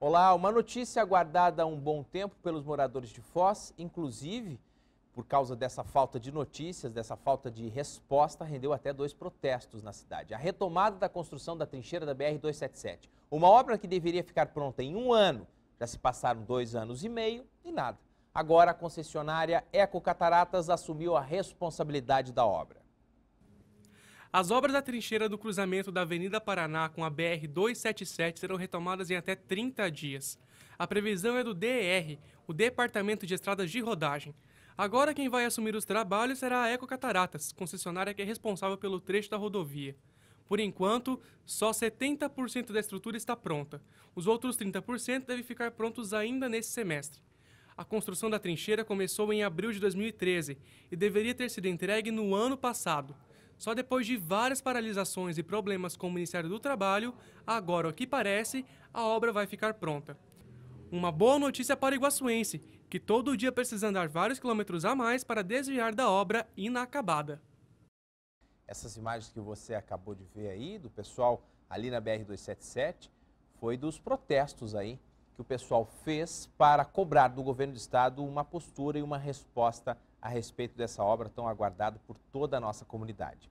Olá, uma notícia aguardada há um bom tempo pelos moradores de Foz, inclusive por causa dessa falta de notícias, dessa falta de resposta, rendeu até dois protestos na cidade. A retomada da construção da trincheira da BR-277, uma obra que deveria ficar pronta em um ano, já se passaram dois anos e meio e nada. Agora a concessionária Eco Cataratas assumiu a responsabilidade da obra. As obras da trincheira do cruzamento da Avenida Paraná com a BR 277 serão retomadas em até 30 dias. A previsão é do DR, o Departamento de Estradas de Rodagem. Agora quem vai assumir os trabalhos será a Eco Cataratas, concessionária que é responsável pelo trecho da rodovia. Por enquanto, só 70% da estrutura está pronta. Os outros 30% devem ficar prontos ainda nesse semestre. A construção da trincheira começou em abril de 2013 e deveria ter sido entregue no ano passado. Só depois de várias paralisações e problemas com o Ministério do Trabalho, agora, o que parece, a obra vai ficar pronta. Uma boa notícia para o iguaçuense, que todo dia precisa andar vários quilômetros a mais para desviar da obra inacabada. Essas imagens que você acabou de ver aí, do pessoal ali na BR-277, foi dos protestos aí que o pessoal fez para cobrar do governo do estado uma postura e uma resposta a respeito dessa obra tão aguardada por toda a nossa comunidade.